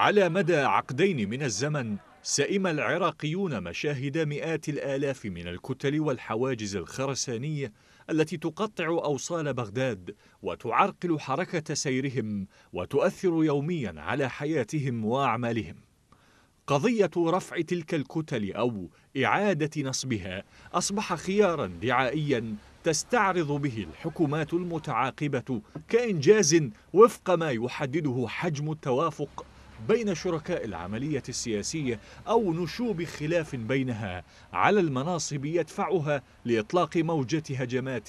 على مدى عقدين من الزمن سئم العراقيون مشاهد مئات الآلاف من الكتل والحواجز الخرسانية التي تقطع أوصال بغداد وتعرقل حركة سيرهم وتؤثر يوميا على حياتهم وأعمالهم قضية رفع تلك الكتل أو إعادة نصبها أصبح خيارا دعائيا تستعرض به الحكومات المتعاقبة كإنجاز وفق ما يحدده حجم التوافق بين شركاء العملية السياسية أو نشوب خلاف بينها على المناصب يدفعها لإطلاق موجة هجمات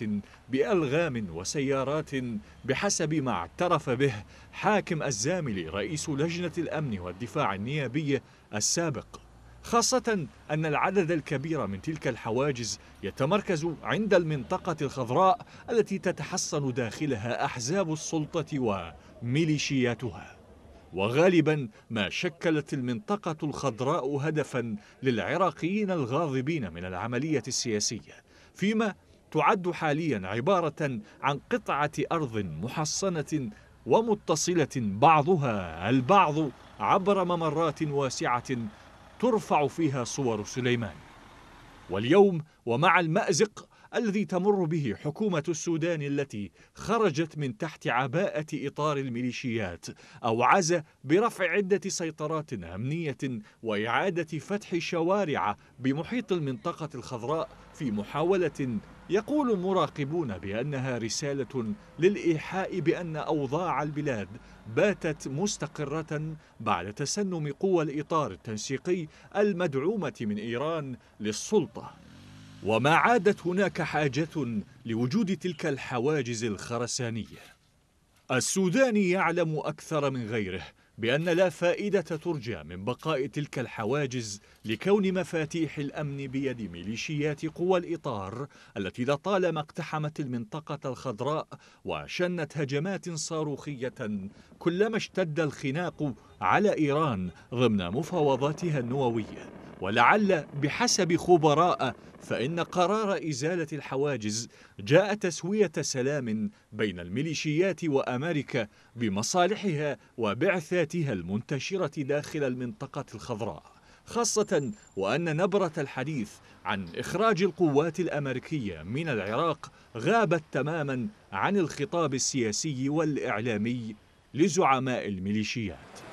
بألغام وسيارات بحسب ما اعترف به حاكم الزاملي رئيس لجنة الأمن والدفاع النيابية السابق خاصة أن العدد الكبير من تلك الحواجز يتمركز عند المنطقة الخضراء التي تتحصن داخلها أحزاب السلطة وميليشياتها وغالبا ما شكلت المنطقة الخضراء هدفا للعراقيين الغاضبين من العملية السياسية فيما تعد حاليا عبارة عن قطعة أرض محصنة ومتصلة بعضها البعض عبر ممرات واسعة ترفع فيها صور سليمان واليوم ومع المأزق الذي تمر به حكومة السودان التي خرجت من تحت عباءة إطار الميليشيات أوعز برفع عدة سيطرات أمنية وإعادة فتح شوارع بمحيط المنطقة الخضراء في محاولة يقول مراقبون بأنها رسالة للإيحاء بأن أوضاع البلاد باتت مستقرة بعد تسنم قوى الإطار التنسيقي المدعومة من إيران للسلطة وما عادت هناك حاجة لوجود تلك الحواجز الخرسانية السوداني يعلم أكثر من غيره بأن لا فائدة ترجى من بقاء تلك الحواجز لكون مفاتيح الأمن بيد ميليشيات قوى الإطار التي لطالما اقتحمت المنطقة الخضراء وشنت هجمات صاروخية كلما اشتد الخناق على إيران ضمن مفاوضاتها النووية ولعل بحسب خبراء فإن قرار إزالة الحواجز جاء تسوية سلام بين الميليشيات وأمريكا بمصالحها وبعثاتها المنتشرة داخل المنطقة الخضراء خاصة وأن نبرة الحديث عن إخراج القوات الأمريكية من العراق غابت تماما عن الخطاب السياسي والإعلامي لزعماء الميليشيات